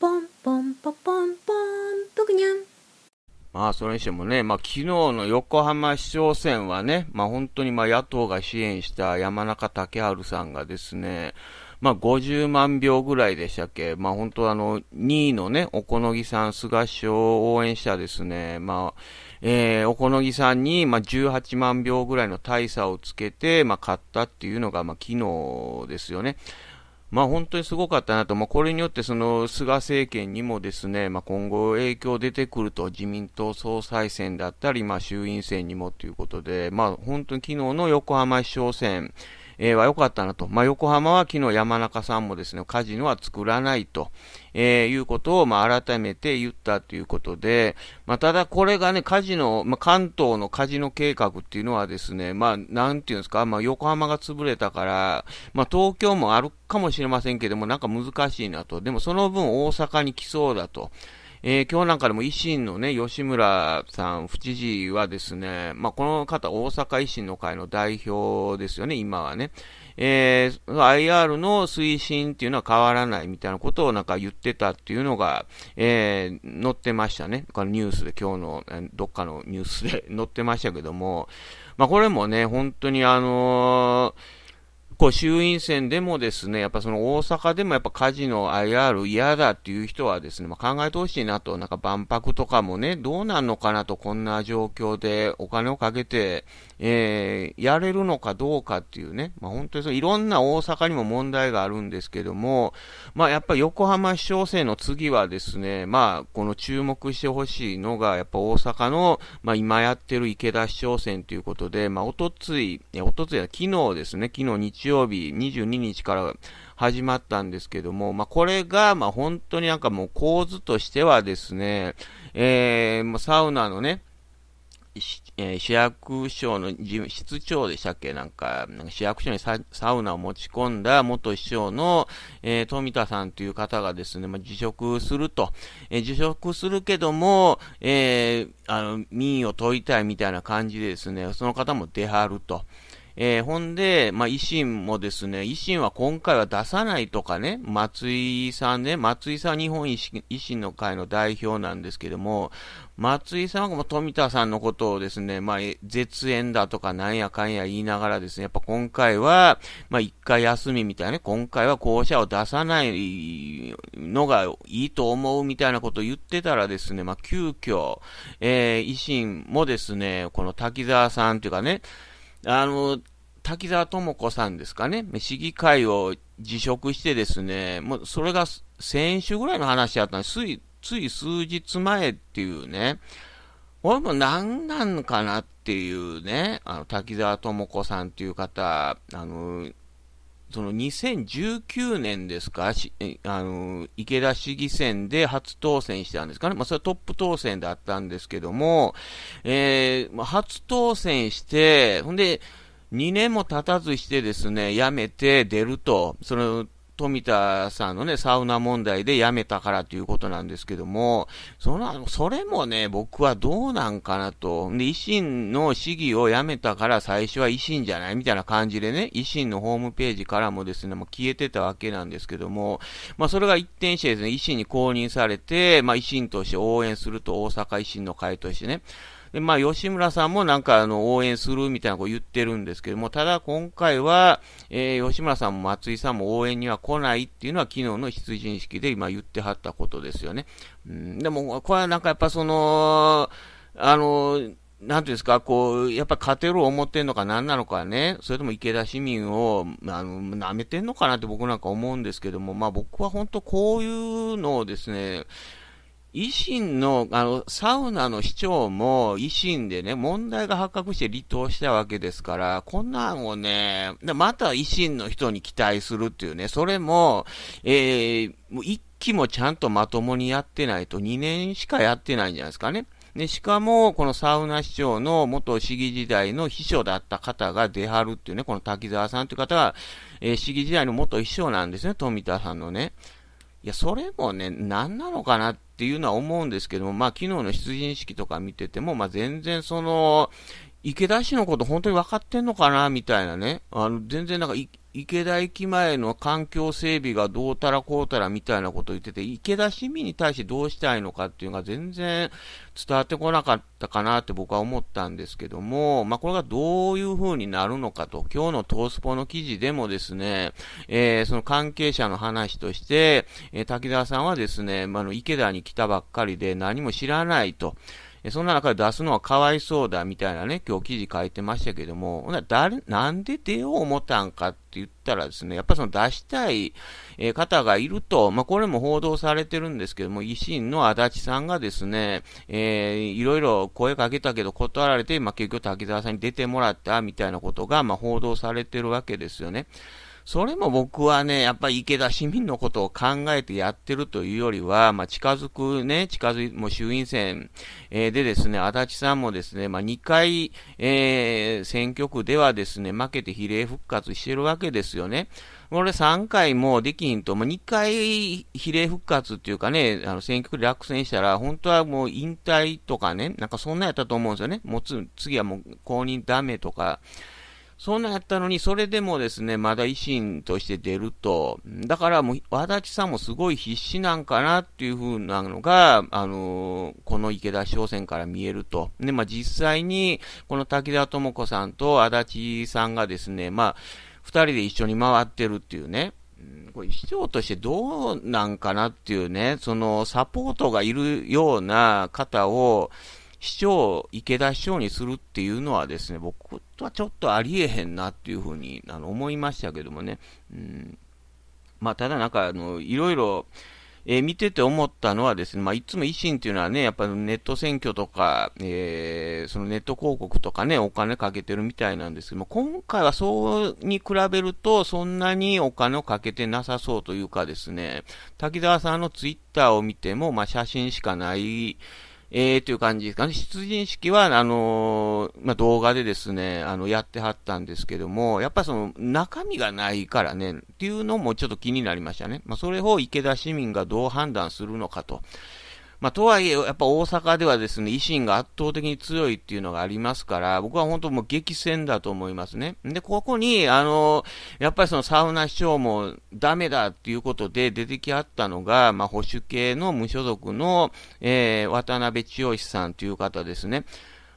ポンポンポポンポンぷくにゃん。まあ、それにしてもね、まあ、昨日の横浜市長選はね、まあ、本当にまあ野党が支援した山中竹春さんがですね、まあ、50万票ぐらいでしたっけ、まあ、本当あの、2位のね、おこのぎさん、菅首相を応援したですね、まあ、えー、おこのぎさんに、まあ、18万票ぐらいの大差をつけて、まあ、勝ったっていうのが、まあ、昨日ですよね。まあ、本当にすごかったなと、まあ、これによってその菅政権にもですね、まあ、今後影響出てくると、自民党総裁選だったり、まあ、衆院選にもということで、まあ、本当に昨日の横浜市長選、えー、は良かったなと。まあ、横浜は昨日山中さんもですね、カジノは作らないと、えー、いうことを、まあ、改めて言ったということで、まあ、ただこれがね、カジノ、まあ、関東のカジノ計画っていうのはですね、まあ、なんていうんですか、まあ、横浜が潰れたから、まあ、東京もあるかもしれませんけども、なんか難しいなと。でもその分大阪に来そうだと。えー、今日なんかでも維新のね、吉村さん、府知事はですね、まあ、この方、大阪維新の会の代表ですよね、今はね。えー、IR の推進っていうのは変わらないみたいなことをなんか言ってたっていうのが、えー、載ってましたね。このニュースで、今日の、どっかのニュースで 載ってましたけども、まあ、これもね、本当にあのー構衆院選でもですね、やっぱその大阪でもやっぱカジノ IR 嫌だっていう人はですね、まあ、考えてほしいなと、なんか万博とかもね、どうなんのかなと、こんな状況でお金をかけて、えー、やれるのかどうかっていうね、まあ、本当にそういろんな大阪にも問題があるんですけども、まあ、やっぱり横浜市長選の次はですね、まあ、この注目してほしいのが、やっぱ大阪の、まあ、今やってる池田市長選ということで、まあ、おとつい、おとついは昨日ですね、昨日日日曜日22日から始まったんですけども、まあ、これが、ま本当になんかもう構図としてはですね、えー、もうサウナのね、えー、市役所の室長でしたっけなんか、なんか市役所にサウナを持ち込んだ元市長の、えー、富田さんという方がですね、まあ、辞職すると、えー、辞職するけども、えあの、民意を問いたいみたいな感じでですね、その方も出はると。えー、ほんで、まあ、維新もですね、維新は今回は出さないとかね、松井さんね、松井さん日本維新の会の代表なんですけども、松井さんは富田さんのことをですね、まあ、絶縁だとかなんやかんや言いながらですね、やっぱ今回は、まあ、一回休みみたいなね、今回は校舎を出さないのがいいと思うみたいなことを言ってたらですね、まあ、急遽、えー、維新もですね、この滝沢さんというかね、あの、滝沢智子さんですかね、市議会を辞職してですね、もうそれが先週ぐらいの話だったんです。つい、つい数日前っていうね、俺も何なんかなっていうね、あの、滝沢智子さんっていう方、あの、その2019年ですか、あの池田市議選で初当選したんですかね、まあ、それはトップ当選だったんですけども、えーま初当選して、ほんで、2年も経たずしてですね、辞めて出ると、その富田さんのね、サウナ問題で辞めたからということなんですけども、その、それもね、僕はどうなんかなと。で、維新の市議を辞めたから最初は維新じゃないみたいな感じでね、維新のホームページからもですね、もう消えてたわけなんですけども、まあそれが一転してですね、維新に公認されて、まあ維新として応援すると大阪維新の会としてね、で、まあ、吉村さんもなんか、あの、応援するみたいなこと言ってるんですけども、ただ今回は、えー、吉村さんも松井さんも応援には来ないっていうのは、昨日の出陣式で今言ってはったことですよね。うん、でも、これはなんかやっぱその、あの、なんていうんですか、こう、やっぱ勝てる思ってんのか何なのかね、それとも池田市民を、あの、舐めてんのかなって僕なんか思うんですけども、まあ僕は本当こういうのをですね、維新の、あの、サウナの市長も維新でね、問題が発覚して離党したわけですから、こんなんをね、また維新の人に期待するっていうね、それも、えー、もう一期もちゃんとまともにやってないと2年しかやってないんじゃないですかね。で、しかも、このサウナ市長の元市議時代の秘書だった方が出張るっていうね、この滝沢さんという方が、えー、市議時代の元秘書なんですね、富田さんのね。いや、それもね、何なのかなっていうのは思うんですけども、まあ、昨日の出陣式とか見てても、まあ、全然その、池田氏のこと本当に分かってんのかなみたいなね。あの、全然なんか、池田駅前の環境整備がどうたらこうたらみたいなことを言ってて、池田市民に対してどうしたいのかっていうのが全然伝わってこなかったかなって僕は思ったんですけども、まあ、これがどういう風になるのかと、今日のトースポの記事でもですね、えー、その関係者の話として、えー、滝沢さんはですね、まあ、の池田に来たばっかりで何も知らないと。そんな中で出すのはかわいそうだみたいなね、今日記事書いてましたけども、ほな誰、なんで出よう思ったんかって言ったらですね、やっぱその出したい方がいると、まあ、これも報道されてるんですけども、維新の足立さんがですね、えー、いろいろ声かけたけど断られて、まあ、結局滝沢さんに出てもらったみたいなことが、まあ、報道されてるわけですよね。それも僕はね、やっぱり池田市民のことを考えてやってるというよりは、まあ、近づくね、近づい、もう衆院選、えー、でですね、足立さんもですね、まあ、2回、えー、選挙区ではですね、負けて比例復活してるわけですよね。これ3回もできんと、もう2回比例復活っていうかね、あの選挙区で落選したら、本当はもう引退とかね、なんかそんなやったと思うんですよね。もう次はもう公認ダメとか、そんなやったのに、それでもですね、まだ維新として出ると。だからもう、和立さんもすごい必死なんかなっていう風なのが、あのー、この池田商船から見えると。で、まあ実際に、この滝田智子さんと和立さんがですね、まあ、二人で一緒に回ってるっていうね。これ市長としてどうなんかなっていうね、そのサポートがいるような方を、市長、池田市長にするっていうのはですね、僕とはちょっとありえへんなっていうふうにあの思いましたけどもね。うん。まあ、ただなんか、あの、いろいろ、えー、見てて思ったのはですね、まあ、いつも維新っていうのはね、やっぱりネット選挙とか、えー、そのネット広告とかね、お金かけてるみたいなんですけども、今回はそうに比べると、そんなにお金をかけてなさそうというかですね、滝沢さんのツイッターを見ても、まあ、写真しかない、えー、という感じですかね。出陣式は、あのー、まあ、動画でですね、あの、やってはったんですけども、やっぱその、中身がないからね、っていうのもちょっと気になりましたね。まあ、それを池田市民がどう判断するのかと。まあ、とはいえ、やっぱ大阪ではですね、維新が圧倒的に強いっていうのがありますから、僕は本当もう激戦だと思いますね。で、ここに、あの、やっぱりそのサウナ市長もダメだっていうことで出てきあったのが、まあ、保守系の無所属の、えー、渡辺千代さんという方ですね。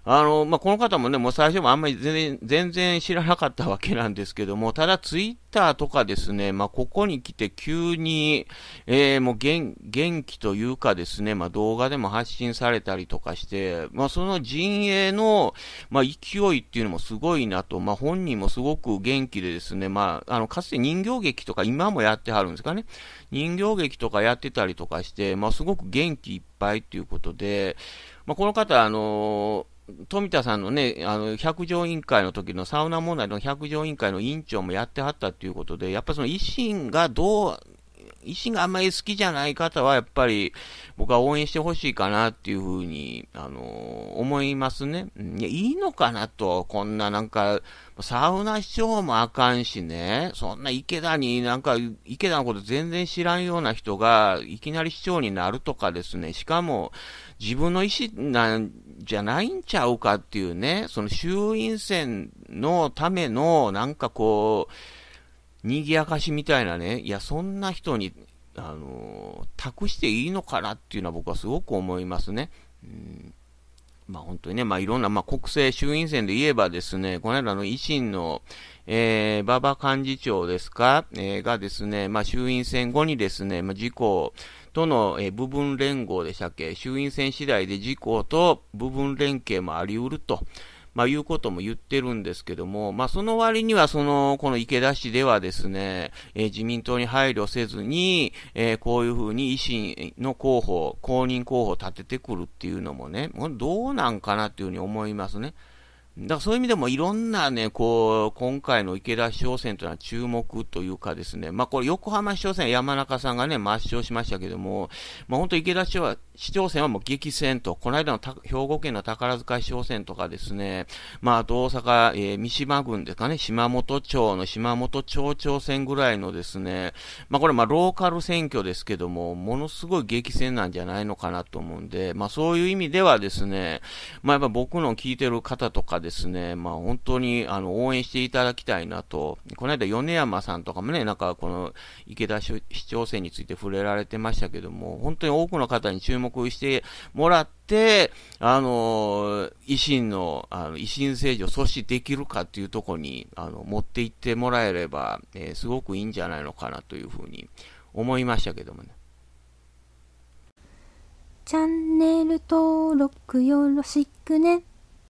あの、まあ、この方もね、もう最初もあんまり全然、全然知らなかったわけなんですけども、ただツイッターとかですね、まあ、ここに来て急に、えー、もう元、元気というかですね、まあ、動画でも発信されたりとかして、まあ、その陣営の、まあ、勢いっていうのもすごいなと、まあ、本人もすごく元気でですね、まあ、あの、かつて人形劇とか今もやってはるんですかね、人形劇とかやってたりとかして、まあ、すごく元気いっぱいっていうことで、まあ、この方、あのー富田さんのね、あの、百条委員会の時のサウナ問題の百条委員会の委員長もやってはったということで、やっぱその維新がどう維新があんまり好きじゃない方は、やっぱり僕は応援してほしいかなっていうふうに、あのー、思いますね。いや、いいのかなと、こんななんか、サウナ市長もあかんしね、そんな池田になんか、池田のこと全然知らんような人が、いきなり市長になるとかですね、しかも、自分の意思なんじゃないんちゃうかっていうね、その衆院選のための、なんかこう、賑やかしみたいなね、いや、そんな人に、あの託していいのかなっていうのは僕はすごく思いますね。うんまあ、本当にね、まあ、いろんな、まあ、国政衆院選で言えばですね、この間の維新の、えー、馬場幹事長ですか、えー、がですね、まあ、衆院選後にですね、まあ、自公との、えー、部分連合でしたっけ、衆院選次第で自公と部分連携もあり得ると。まあ、いうことも言ってるんですけども、まあ、その割には、その、この池田市ではですね、えー、自民党に配慮せずに、えー、こういうふうに維新の候補、公認候補を立ててくるっていうのもね、もうどうなんかなっていうふうに思いますね。だからそういう意味でもいろんなね、こう、今回の池田市長選というのは注目というかですね、まあこれ横浜市長選山中さんがね、抹消しましたけども、まあ本当池田市長は、市長選はもう激戦と、この間の兵庫県の宝塚市長選とかですね、まああと大阪、えー、三島郡ですかね、島本町の島本町長選ぐらいのですね、まあこれまあローカル選挙ですけども、ものすごい激戦なんじゃないのかなと思うんで、まあそういう意味ではですね、まあやっぱ僕の聞いてる方とかですね、まあ本当にあの応援していただきたいなと、この間米山さんとかもね、なんかこの池田市長選について触れられてましたけども、本当に多くの方に注目してもらって、あの、維新の、あの維新政治を阻止できるかっていうところに、あの、持っていってもらえれば、えー、すごくいいんじゃないのかなというふうに思いましたけどもね。チャンネル登録よろしくね。